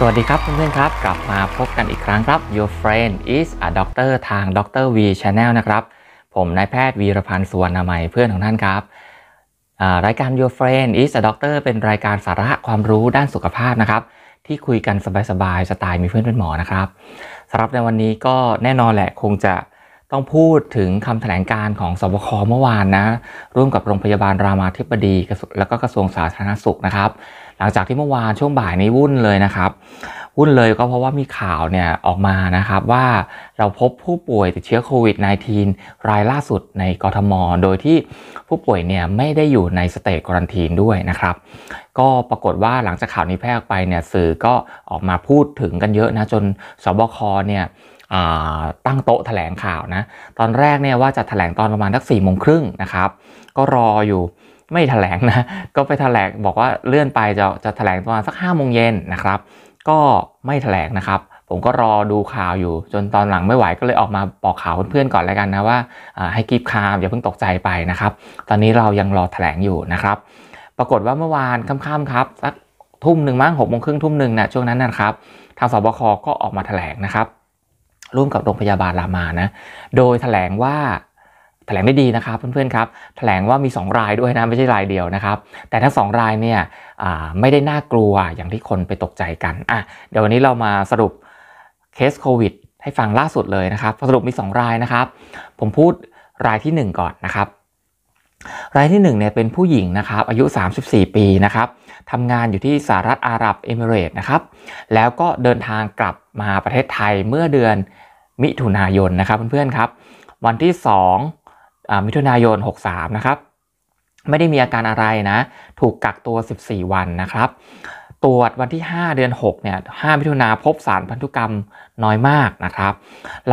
สวัสดีครับเพื่อนๆ ครับกลับมาพบกันอีกครั้งครับ Your friend is a doctor ทาง Dr. V Channel นะครับ ผมนายแพทย์วีรพันธ์สวนนณใหม่เพื่อนของท่านครับ รายการ Your friend is a doctor เป็นรายการสาระความรู้ด้านสุขภาพนะครับ ที่คุยกันสบายๆ สไตล์มีเพื่อนเป็นหมอนะครับสำหรับในวันนี้ก็แน่นอนแหละคงจะต้องพูดถึงคำแถลงการของสบคเมื่อวานนะ ร่วมกับโรงพยาบาลรามาธิบดีและก็กระทรวงสาธารณสุขนะครับหลังจากที่เมื่อวานช่วงบ่ายนี้วุ่นเลยนะครับ วุ่นเลยก็เพราะว่ามีข่าวเนี่ยออกมานะครับว่าเราพบผู้ป่วยติดเชื้อโควิด -19 รายล่าสุดในกรทมโดยที่ผู้ป่วยเนี่ยไม่ได้อยู่ในสเตจารันตีนด้วยนะครับ ก็ปรากฏว่าหลังจากข่าวนี้แพร่ออกไปเนี่ยสื่อก็ออกมาพูดถึงกันเยอะนะ จนสบคเนี่ยตั้งโต๊ะแถลงข่าวนะตอนแรกเนี่ยว่าจะแถลงตอนประมาณสักสี่โมงครึ่งนะครับก็รออยู่ไม่แถลงนะ ก็ไปแถลงบอกว่าเลื่อนไปจะจะแถลงประมาณสัก5้าโมงเย็นนะครับ ก็ไม่แถลงนะครับ ผมก็รอดูข่าวอยู่ จนตอนหลังไม่ไหวก็เลยออกมาบอกข่าวเพื่อนๆก่อนแล้วกันนะว่า ให้กีบคามอย่าเพิ่งตกใจไปนะครับ ตอนนี้เรายังรอแถลงอยู่นะครับ ปรากฏว่าเมื่อวานค่ำๆครับสักทุ่มหนึ่งมั้งหกโมงครึ่งทุ่มหนึ่งนะช่วงนั้นนะครับ ทางสบคก็ออกมาแถลงนะครับ ร่วมกับโรงพยาบาลรามานะ โดยแถลงว่าแถลงได้ดีนะครับเพื่อนๆครับแถลงว่ามี 2 รายด้วยนะไม่ใช่รายเดียวนะครับ แต่ทั้ง 2 รายเนี่ยไม่ได้น่ากลัวอย่างที่คนไปตกใจกันอ่ะเดี๋ยววันนี้เรามาสรุปเคสโควิดให้ฟังล่าสุดเลยนะครับสรุปมี 2 รายนะครับ ผมพูดรายที่ 1 ก่อนนะครับ รายที่ 1เนี่ยเป็นผู้หญิงนะครับอายุ 34 ปีนะครับทำงานอยู่ที่สหรัฐอาหรับเอมิเรตนะครับ แล้วก็เดินทางกลับมาประเทศไทยเมื่อเดือนมิถุนายนนะครับเพื่อนๆครับ วันที่ 2มิถุนายน 63 นะครับ ไม่ได้มีอาการอะไรนะ ถูกกักตัว 14 วันนะครับ ตรวจวันที่ 5 เดือน6เนี่ย5มิถุนาพบสารพันธุกรรมน้อยมากนะครับ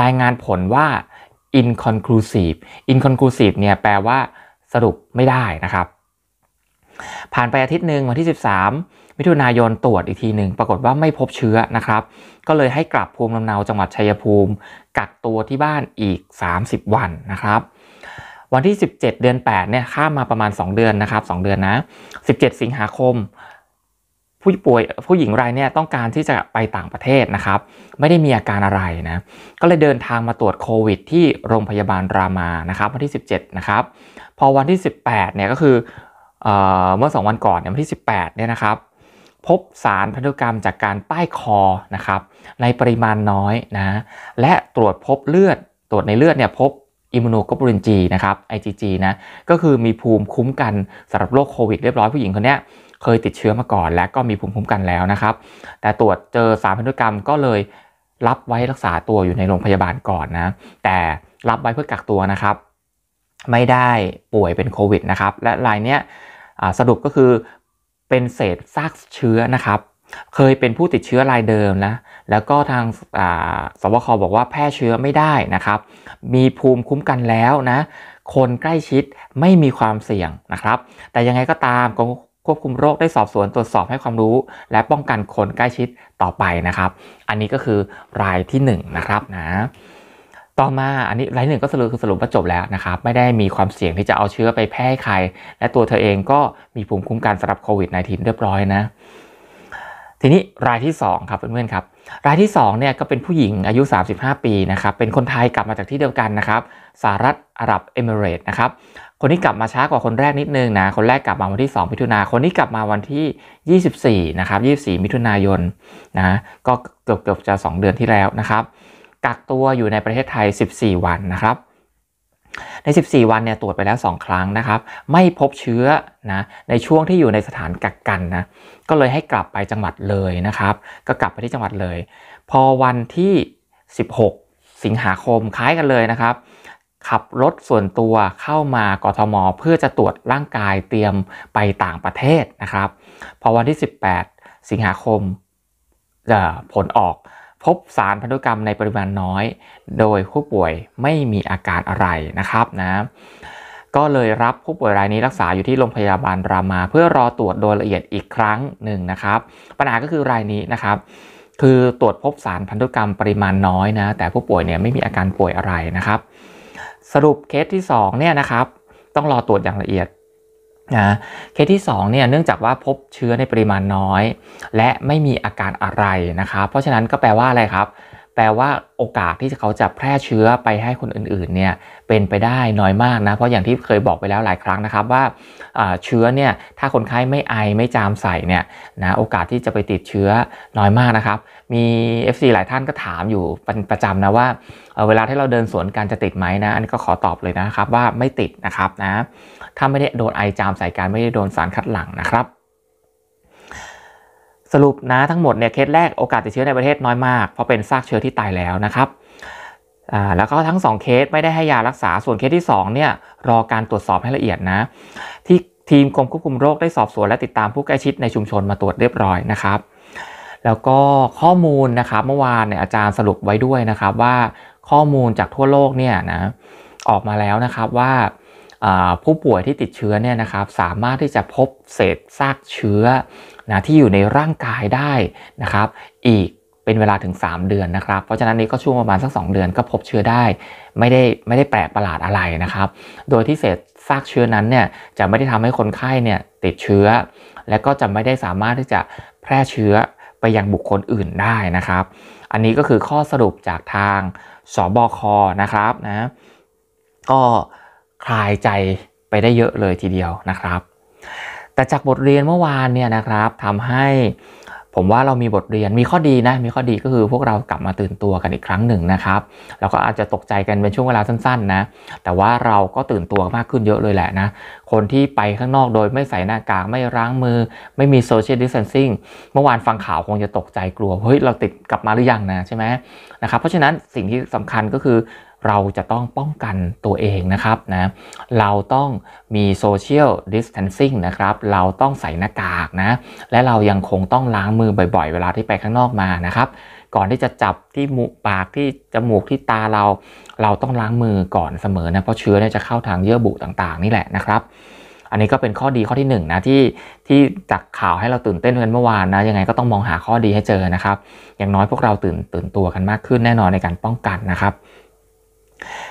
รายงานผลว่า inconclusive inconclusive เนี่ยแปลว่าสรุปไม่ได้นะครับ ผ่านไปอาทิตย์หนึ่งวันที่ 13 มิถุนายนตรวจอีกทีหนึ่งปรากฏว่าไม่พบเชื้อนะครับ ก็เลยให้กลับภูมิลำเนา จังหวัดชัยภูมิกักตัวที่บ้านอีก 30 วันนะครับวันที่ 17 เดือน8เนี่ยข้ามมาประมาณ 2 เดือนนะครับ2เดือนนะ17 สิงหาคม ผู้ป่วยผู้หญิงรายเนี่ยต้องการที่จะไปต่างประเทศนะครับ ไม่ได้มีอาการอะไรนะก็เลยเดินทางมาตรวจโควิด ที่โรงพยาบาลรามานะครับวันที่ 17นะครับพอวันที่ 18เนี่ยก็คือเอเมื่อ2วันก่อนเนี่ยวันที่18เนี่ยนะครับ พบสารพันธุกรรมจากการป้ายคอนะครับในปริมาณน้อยนะและตรวจพบเลือดตรวจในเลือดเนี่ยพบอิมมูโนกลบูลินจีนะครับ IgG นะ ก็คือมีภูมิคุ้มกันสำหรับโรคโควิดเรียบร้อยผู้หญิงคนนี้เคยติดเชื้อมาก่อนและก็มีภูมิคุ้มกันแล้วนะครับ แต่ตรวจเจอสารพันธุกรรมก็เลยรับไว้รักษาตัวอยู่ในโรงพยาบาลก่อนนะ แต่รับไว้เพื่อกักตัวนะครับ ไม่ได้ป่วยเป็นโควิดนะครับ และรายเนี้ยสรุปก็คือเป็นเศษซากเชื้อนะครับเคยเป็นผู้ติดเชื้อรายเดิมนะ แล้วก็ทางสวคบอกว่าแพร่เชื้อไม่ได้นะครับ มีภูมิคุ้มกันแล้วนะ คนใกล้ชิดไม่มีความเสี่ยงนะครับ แต่ยังไงก็ตามกรมควบคุมโรคได้สอบสวนตรวจสอบให้ความรู้ และป้องกันคนใกล้ชิดต่อไปนะครับ อันนี้ก็คือรายที่ 1นนะครับนะต่อมาอันนี้รายหนึ่งก็สรุปคือสรุปว่าจบแล้วนะครับ ไม่ได้มีความเสี่ยงที่จะเอาเชื้อไปแพร่ใคร และตัวเธอเองก็มีภูมิคุ้มกันสำหรับโควิด -19 เรียบร้อยนะทีนี้รายที่2ครับเพื่อนๆครับ รายที่2เนี่ยก็เป็นผู้หญิงอายุ 35 ปีนะครับ เป็นคนไทยกลับมาจากที่เดียวกันนะครับสหรัฐอาหรับเอมิเรตนะครับคนนี้กลับมาช้ากว่าคนแรกนิดนึงนะคนแรกกลับมาวันที่ 2 มิถุนาคนนี้กลับมาวันที่ 24นะครับ24 มิถุนายนนะก็เกือบเกือบจะ 2 เดือนที่แล้วนะครับกักตัวอยู่ในประเทศไทย 14 วันนะครับใน 14 วันเนี่ยตรวจไปแล้ว 2 ครั้งนะครับ ไม่พบเชื้อนะในช่วงที่อยู่ในสถานกักกันนะก็เลยให้กลับไปจังหวัดเลยนะครับ ก็กลับไปที่จังหวัดเลย พอวันที่ 16 สิงหาคมคล้ายกันเลยนะครับ ขับรถส่วนตัวเข้ามากทม เพื่อจะตรวจร่างกายเตรียมไปต่างประเทศนะครับ พอวันที่ 18 สิงหาคมผลออกพบสารพันธุกรรมในปริมาณน้อย โดยผู้ป่วยไม่มีอาการอะไรนะครับนะก็เลยรับผู้ป่วยรายนี้รักษาอยู่ที่โรงพยาบาลรามา เพื่อรอตรวจโดยละเอียดอีกครั้งหนึ่งนะครับ ปัญหาก็คือรายนี้นะครับ คือตรวจพบสารพันธุกรรมปริมาณน้อยนะแต่ผู้ป่วยเนี่ยไม่มีอาการป่วยอะไรนะครับ สรุปเคสที่2เนี่ยนะครับต้องรอตรวจอย่างละเอียดนะเคสที่2เนี่ยเนื่องจากว่าพบเชื้อในปริมาณน้อย และไม่มีอาการอะไรนะครับ เพราะฉะนั้นก็แปลว่าอะไรครับ แปลว่าโอกาสที่เขาจะแพร่เชื้อไปให้คนอื่นๆเนี่ยเป็นไปได้น้อยมากนะเพราะอย่างที่เคยบอกไปแล้วหลายครั้งนะครับว่าเชื้อเนี่ยถ้าคนไข้ไม่ไอไม่จามใส่เนี่ยนะโอกาสที่จะไปติดเชื้อน้อยมากนะครับมี FC หลายท่านก็ถามอยู่ปประจำนะว่าเเวลาที่เราเดิน สวนกันจะติดไหมนะ อันนี้ก็ขอตอบเลยนะครับว่าไม่ติดนะครับนะ ถ้าไม่ได้โดนไอจามใส่การไม่ได้โดนสารคัดหลั่งนะครับ สรุปนะทั้งหมดเนี่ยเคสแรกโอกาสติดเชื้อในประเทศน้อยมากเพราะเป็นซากเชื้อที่ตายแล้วนะครับแล้วก็ทั้ง2เคสไม่ได้ให้ยารักษาส่วนเคสที่2เนี่ยรอการตรวจสอบให้ละเอียดนะ ที่ทีมกรมควบคุมโรคได้สอบสวนและติดตามผู้ใกล้ชิดในชุมชนมาตรวจเรียบร้อยนะครับแล้วก็ข้อมูลนะครับเมื่อวานเนี่ยอาจารย์สรุปไว้ด้วยนะครับว่าข้อมูลจากทั่วโลกเนี่ยนะออกมาแล้วนะครับว่า ผู้ป่วยที่ติดเชื้อเนี่ยนะครับสามารถที่จะพบเศษซากเชื้อนะที่อยู่ในร่างกายได้นะครับอีกเป็นเวลาถึง 3 เดือนนะครับเพราะฉะนั้นนี้ก็ช่วงประมาณสัก 2 เดือน ก็พบเชื้อได้ ไม่ได้ไม่ได้แปลกประหลาดอะไรนะครับ โดยที่เศษซากเชื้อนั้นเนี่ยจะไม่ได้ทำให้คนไข้เนี่ยติดเชื้อ และก็จะไม่ได้สามารถที่จะแพร่เชื้อไปยังบุคคลอื่นได้นะครับ อันนี้ก็คือข้อสรุปจากทางสบคนะครับนะ ก็คลายใจไปได้เยอะเลยทีเดียวนะครับ แต่จากบทเรียนเมื่อวานเนี่ยนะครับทำให้ผมว่าเรามีบทเรียนมีข้อดีนะ มีข้อดีก็คือพวกเรากลับมาตื่นตัวกันอีกครั้งหนึ่งนะครับเราก็อาจจะตกใจกันเป็นช่วงเวลาสั้นๆนะ แต่ว่าเราก็ตื่นตัวมากขึ้นเยอะเลยแหละนะ คนที่ไปข้างนอกโดยไม่ใส่หน้ากาก ไม่ล้างมือ ไม่มีโซเชียลดิสเทนซิ่งเมื่อวานฟังข่าวคงจะตกใจกลัว เฮ้ย เราติดกลับมาหรือยังนะใช่ไหมนะครับเพราะฉะนั้นสิ่งที่สำคัญก็คือเราจะต้องป้องกันตัวเองนะครับนะ เราต้องมีโซเชียลดิสเทนซิ่งนะครับ เราต้องใส่หน้ากากนะ และเรายังคงต้องล้างมือบ่อยๆ เวลาที่ไปข้างนอกมานะครับ ก่อนที่จะจับที่มูปากที่จมูกที่ตาเรา เราต้องล้างมือก่อนเสมอนะ เพราะเชื้อเนี่ยจะเข้าทางเยื่อบุต่างๆนี่แหละนะครับ อันนี้ก็เป็นข้อดีข้อที่ 1นนะที่ที่จากข่าวให้เราตื่นเต้นกันเมื่อวานนะ ยังไงก็ต้องมองหาข้อดีให้เจอนะครับ อย่างน้อยพวกเราตื่นตื่นตัวกันมากขึ้น แน่นอนในการป้องกันนะครับ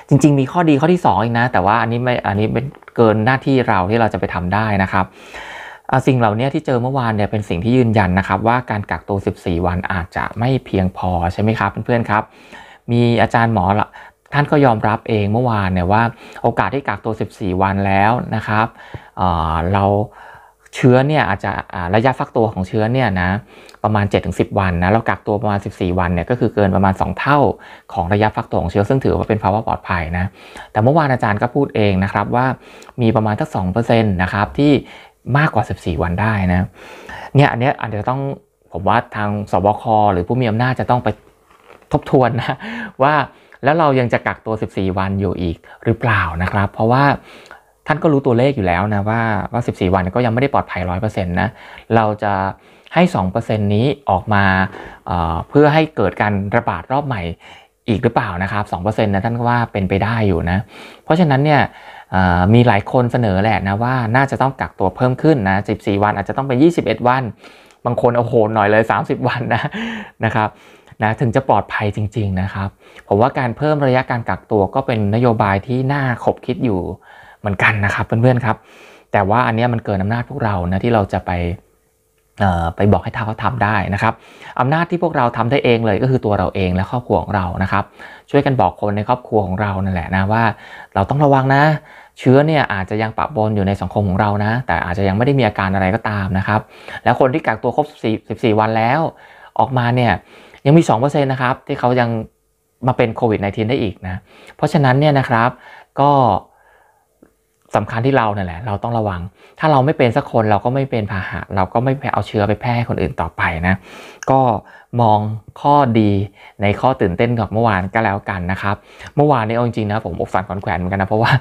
จริงๆมีข้อดีข้อที่ 2 อีกนะแต่ว่าอันนี้ไม่อันนี้เป็นเกินหน้าที่เราที่เราจะไปทำได้นะครับ สิ่งเหล่านี้ที่เจอเมื่อวานเนี่ยเป็นสิ่งที่ยืนยันนะครับ ว่าการกักตัว 14 วันอาจจะไม่เพียงพอ ใช่ไหมครับ เพื่อนๆครับ มีอาจารย์หมอท่านก็ยอมรับเองเมื่อวานเนี่ยว่าโอกาสที่กักตัว 14 วันแล้วนะครับเเราเชื้อเนี่ยอาจจะระยะฟักตัวของเชื้อเนี่ยนะประมาณ 7-10 วันนะเรากักตัวประมาณ 14 วันเนี่ยก็คือเกินประมาณ 2 เท่าของระยะฟักตัวของเชื้อซึ่งถือว่าเป็นภาวะปลอดภัยนะแต่เมื่อวานอาจารย์ก็พูดเองนะครับว่ามีประมาณสัก็นต์นะครับที่มากกว่า14 วันได้นะเนี่ยอันนี้อาจจะต้องผมว่าทางสบคหรือผู้มีอำนาจจะต้องไปทบทวนนะว่าแล้วเรายังจะกักตัว 14 วันอยู่อีกหรือเปล่านะครับเพราะว่าท่านก็รู้ตัวเลขอยู่แล้วนะว่าว่า 14 วันก็ยังไม่ได้ปลอดภัย 100%นะเราจะให้ 2%นี้ออกมาเเพื่อให้เกิดการระบาดรอบใหม่อีกหรือเปล่านะครับ2%นะท่านก็ว่าเป็นไปได้อยู่นะเพราะฉะนั้นเนี่ยมีหลายคนเสนอแหละนะว่าน่าจะต้องกักตัวเพิ่มขึ้นนะ 14 วันอาจจะต้องเป็น 21 วัน บางคนเอาโหนหน่อยเลย 30 วันนะนะครับนะถึงจะปลอดภัยจริงๆนะครับ ผมว่าการเพิ่มระยะการกักตัวก็เป็นนโยบายที่น่าขบคิดอยู่เหมือนกันนะครับเพื่อนๆครับ แต่ว่าอันนี้มันเกินอำนาจพวกเรานะที่เราจะไปไปบอกให้เขาทำาได้นะครับอำนาจที่พวกเราทำได้เองเลยก็คือตัวเราเองและครอบครัวของเรานะครับ ช่วยกันบอกคนในครอบครัวของเรานั่นแหละนะว่าเราต้องระวังนะเชื้อเนี่ยอาจจะยังปะปนอยู่ในสังคมของเรานะแต่อาจจะยังไม่ได้มีอาการอะไรก็ตามนะครับ แล้วคนที่กักตัวครบ14 วันแล้ว ออกมาเนี่ยยังมี2%นะครับที่เขายังมาเป็นโควิด -19 ได้อีกนะเพราะฉะนั้นเนี่ยนะครับก็สำคัญที่เราเนี่ยแหละเราต้องระวัง ถ้าเราไม่เป็นสักคนเราก็ไม่เป็นพาหะ เราก็ไม่เอาเชื้อไปแพร่ให้คนอื่นต่อไปนะ ก็มองข้อดีในข้อตื่นเต้นของเมื่อวานก็แล้วกันนะครับเมื่อวานนี้เอาจริงๆนะผมอกสั่นขอนแขวนเหมือนกันนะเพราะว่า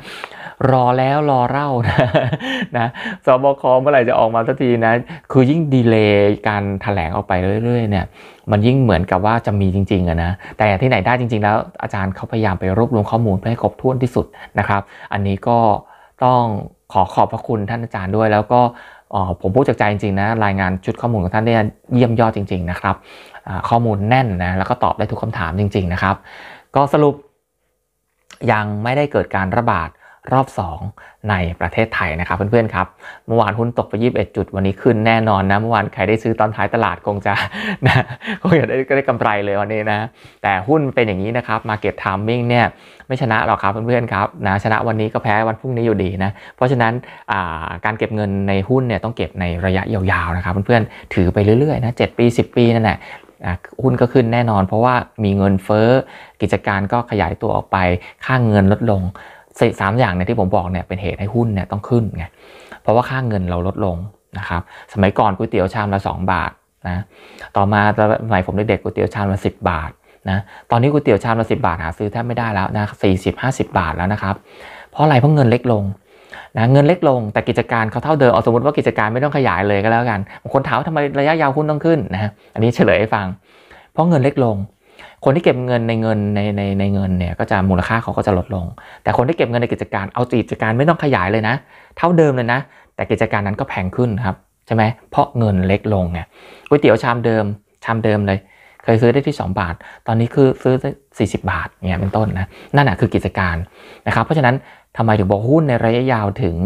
รอแล้วรอเล่านะนะสบคเมื่อไหร่จะออกมาสักทีนะคือยิ่งดีเลย์การถแถลงออกไปเรื่อยๆเนี่ย มันยิ่งเหมือนกับว่าจะมีจริงๆอะนะแต่ที่ไหนได้จริงๆ แล้วอาจารย์เขาพยายามไปรวบรวมข้อมูลเพื่อให้ครบถ้วนที่สุดนะครับ อันนี้ก็ต้องขอขอบพระคุณท่านอาจารย์ด้วย แล้วก็ผมพูดจากใจจริงๆนะรายงานชุดข้อมูลของท่านี่ยเยี่ยมยอดจริงๆนะครับข้อมูลแน่นนะแล้วก็ตอบได้ทุกคำถามจริง ๆนะครับ ก็สรุปยังไม่ได้เกิดการระบาดรอบ2ในประเทศไทยนะครับเพื่อนๆครับเมื่อวานหุ้นตกไป21จุดวันนี้ขึ้นแน่นอนนะ เมื่อวานใครได้ซื้อตอนท้ายตลาดคงจะนะคงจะได้ได้กำไรเลยวันนี้นะ แต่หุ้นเป็นอย่างนี้นะครับมาเก็ตทามมิ่งเนี่ยไม่ชนะหรอกครับเพื่อนๆครับนะชนะวันนี้ก็แพ้วันพรุ่งนี้อยู่ดีนะ เพราะฉะนั้นการเก็บเงินในหุ้นเนี่ยต้องเก็บในระยะยาวๆนะครับเพื่อนๆถือไปเรื่อยๆนะเปี 10 ปีนั่นแหละหุ้นก็ขึ้นแน่นอน เพราะว่ามีเงินเฟ้อกิจการก็ขยายตัวออกไปค่างเงินลดลงสี่สามอย่างเนี่ยที่ผมบอกเนี่ยเป็นเหตุให้หุ้นเนี่ยต้องขึ้นไงเพราะว่าค่าเงินเราลดลงนะครับสมัยก่อนก๋วยเตี๋ยวชามละสองบาทนะต่อมาสมัยผมเด็กๆก๋วยเตี๋ยวชามละสิบาทนะตอนนี้ก๋วยเตี๋ยวชามละสิบาทหาซื้อแทบไม่ได้แล้วนะสี่สิบห้าสิบาทแล้วนะครับเพราะอะไรเพราะเงินเล็กลงนะเงินเล็กลงแต่กิจการเขาเท่าเดิมเอาสมมติว่ากิจการไม่ต้องขยายเลยก็แล้วกัน คนถามว่าทำไมระยะยาวหุ้นต้องขึ้นนะอันนี้เฉลยให้ฟัง เพราะเงินเล็กลงคนที่เก็บเงินในเงินในในในเงินเนี่ยก็จะมูลค่าเขาก็จะลดลง แต่คนที่เก็บเงินในกิจการเอากิจการไม่ต้องขยายเลยนะ เท่าเดิมเลยนะ แต่กิจการนั้นก็แพงขึ้นครับใช่ไหมเพราะเงินเล็กลงไงก๋วยเตี๋ยวชามเดิมชามเดิมเลยเคยซื้อได้ที่ 2 บาท ตอนนี้คือซื้อสีบาทเนี่ยเป็นต้นนะนั่นแหะคือกิจการนะครับเพราะฉะนั้น ทำไมถึงบอกหุ้นในระยะยาวถึง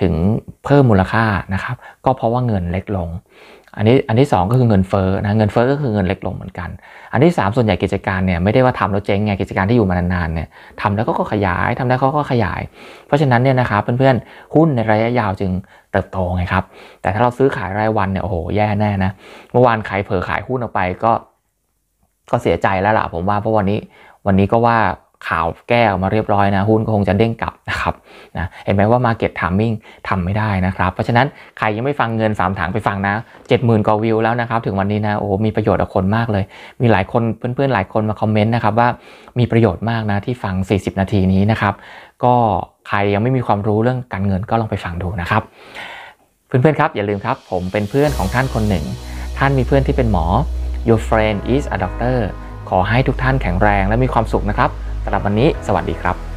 ถึงเพิ่มมูลค่านะครับก็เพราะว่าเงินเล็กลงอันนี้อันที่ 2 ก็คือเงินเฟ้อนะเงินเฟ้อก็คือเงินเล็กลงเหมือนกัน อันที่ 3 ส่วนใหญ่กิจการเนี่ยไม่ได้ว่าทำแล้วเจ๊งไงกิจการที่อยู่มานานๆเนี่ยทำแล้วก็ขยายทำแล้วก็ขยาย เพราะฉะนั้นเนี่ยนะครับเพื่อนๆหุ้นในระยะยาวจึงเติบโตไงครับแต่ถ้าเราซื้อขายรายวันเนี่ยโอ้โหแย่แน่นะเมื่อวานใครเผลอขายหุ้นออกไปก็ก็เสียใจแล้วล่ะผมว่า เพราะวันนี้วันนี้ก็ว่าข่าวแก้ออกมาเรียบร้อยนะ หุ้นก็คงจะเด้งกลับครับนะเห็นไหมว่า Market Timing ทำไม่ได้นะครับ เพราะฉะนั้นใครยังไม่ฟังเงิน3ถังไปฟังนะ 70,000กว่าวิวแล้วนะครับ ถึงวันนี้นะโอ้มีประโยชน์กับคนมากเลย มีหลายคนเพื่อนๆหลายคนมาคอมเมนต์นะครับว่ามีประโยชน์มากนะ ที่ฟัง 40 นาทีนี้นะครับ ก็ใครยังไม่มีความรู้เรื่องการเงินก็ลองไปฟังดูนะครับเพื่อนๆครับอย่าลืมครับผมเป็นเพื่อนของท่านคนหนึ่ง ท่านมีเพื่อนที่เป็นหมอ Your friend is a doctor ขอให้ทุกท่านแข็งแรงและมีความสุขนะครับสำหรับวันนี้สวัสดีครับ